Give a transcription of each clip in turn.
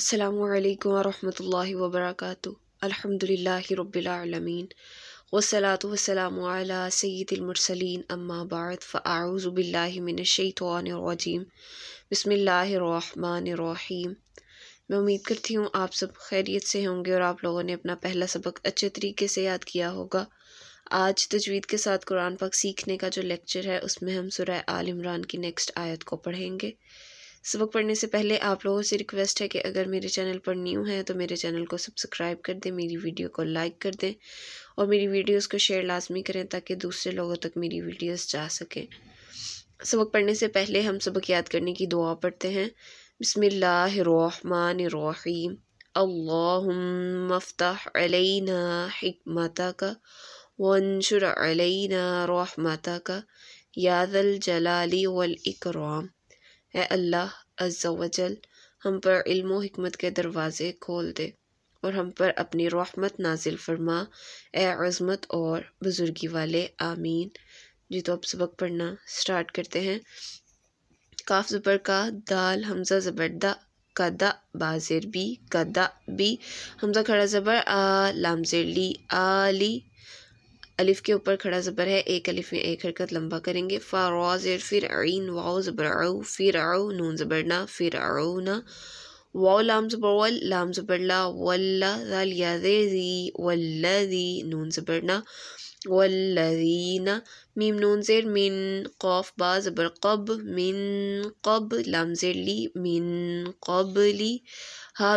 السلام علیکم ورحمۃ اللہ وبرکاتہ الحمد للہ رب العالمین وصلاۃ سلاۃ وسلام اللہ سعید المرسلین فاعوذ باللہ من الشیطان الرجیم بسم اللہ الرحمن الرحیم میں امید کرتی ہوں آپ سب خیریت سے ہوں گے اور آپ لوگوں نے اپنا پہلا سبق اچھے طریقے سے یاد کیا ہوگا آج تجوید کے ساتھ قرآن پاک سیکھنے کا جو لیکچر ہے اس میں ہم سرا عالمران کی نیکسٹ آیت کو پڑھیں گے سبق پڑھنے سے پہلے آپ لوگوں سے ریکویسٹ ہے کہ اگر میرے چینل پر نیو ہے تو میرے چینل کو سبسکرائب کر دیں میری ویڈیو کو لائک کر دیں اور میری ویڈیوز کو شیئر لازمی کریں تاکہ دوسرے لوگوں تک میری ویڈیوز جا سکیں سبق پڑھنے سے پہلے ہم سبق یاد کرنے کی دعا پڑھتے ہیں بسم اللہ الرحمن الرحیم اللہم افتح علینا حکمتک وانشر علینا رحمتک یا ذا الجلال والاکرام یاد اے اللہ عز و جل ہم پر علم و حکمت کے دروازے کھول دے اور ہم پر اپنی رحمت نازل فرما اے عظمت اور بزرگی والے آمین جی تو اب سبق پڑھنا سٹارٹ کرتے ہیں کاف زبر کا دال حمزہ زبردہ کا بازر بی کا بی حمزہ کھڑا زبر آ لامزر لی آلی الف کے اوپر کھڑا زبر ہے ایک الف میں ایک حرکت لمبا کریں گے فاروز فر عین واؤ زبر او فر او نون زبرنا فر آؤ نہ واؤ لام زبر ول لام زبر لا و اللہ ول نون زبرنا وَین میم نون زیر مین قوف با زبر قب مین قب لام زیر لی مین قبلی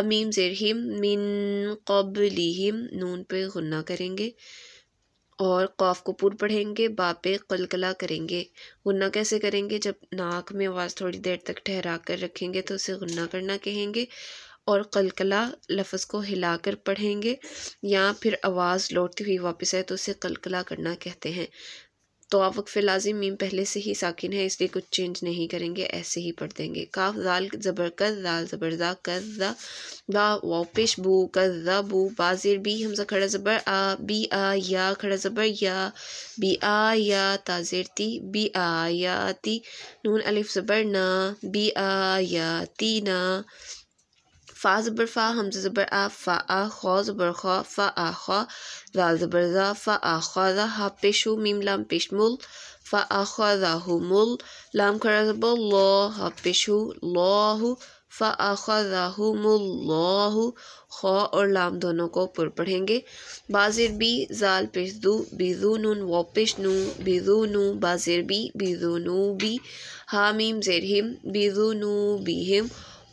میم زیر ہم مین قبلی ہیم نون پہ غنہ کریں گے اور کو کپور پڑھیں گے باپ قلقلا کریں گے غنہ کیسے کریں گے جب ناک میں آواز تھوڑی دیر تک ٹھہرا کر رکھیں گے تو اسے غنہ کرنا کہیں گے اور قلقلا لفظ کو ہلا کر پڑھیں گے یا پھر آواز لوٹتی ہوئی واپس آئے تو اسے قلقلا کرنا کہتے ہیں تو آپ وقف لازم میم پہلے سے ہی ساکن ہے اس لیے کچھ چینج نہیں کریں گے ایسے ہی پڑھ دیں گے کاف زال زبر قز لال زبر زا قز را با واپش بو زا بو بازر بی حمزہ کھڑا زبر آ بی آ یا کھڑا زبر یا بی آ یا تازیر تی بی آ یا تی نون الف زبر نا بی آ یا تی نا فا زبر فا زبر آ فا آ خا زبر خو فا آ خا ذا زبر ذا خو ذا ہا پیشو میم لام پیش مول فا آ خو ہو مول لام زبر ہا پیشو لو ہو فا آ ہو مول لو ہو خو اور لام دونوں کو پر پڑھیں گے بازر بی پیش دو بی دو نون و پیش نو دو نو بازر بی بی ہا میم ذر بی دو نو بی ہم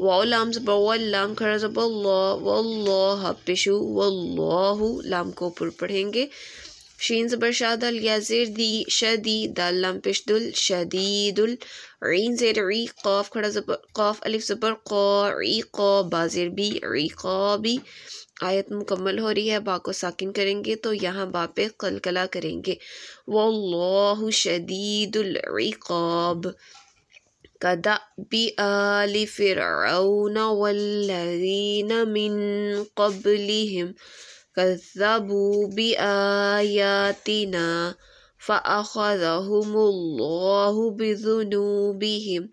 واؤ لام زبر لام کھڑا زبر اللہ واللہ پیشو واللہ لام کو پر پڑھیں گے شین زبر شاد الیا زیر دی شدی دال لام پش دل شدید عین زیر عی قاف کھڑا زبر قاف الف زبر قا عی قا با زیر بی عی قا بی آیت مکمل ہو رہی ہے با کو ساکن کریں گے تو یہاں با پہ قلقلہ کریں گے واللہ شدید العقاب كدأب آل فرعون والذين من قبلهم كذبوا بآياتنا فأخذهم الله بذنوبهم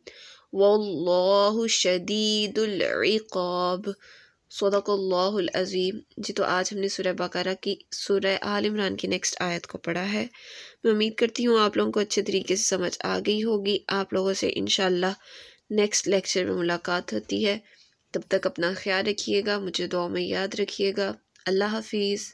والله شديد العقاب صدق اللہ العظیم جی تو آج ہم نے سورہ بقرہ کی سورہ آل عمران کی نیکسٹ آیت کو پڑھا ہے میں امید کرتی ہوں آپ لوگوں کو اچھے طریقے سے سمجھ آ گئی ہوگی آپ لوگوں سے انشاءاللہ نیکسٹ لیکچر میں ملاقات ہوتی ہے تب تک اپنا خیال رکھیے گا مجھے دعا میں یاد رکھیے گا اللہ حافظ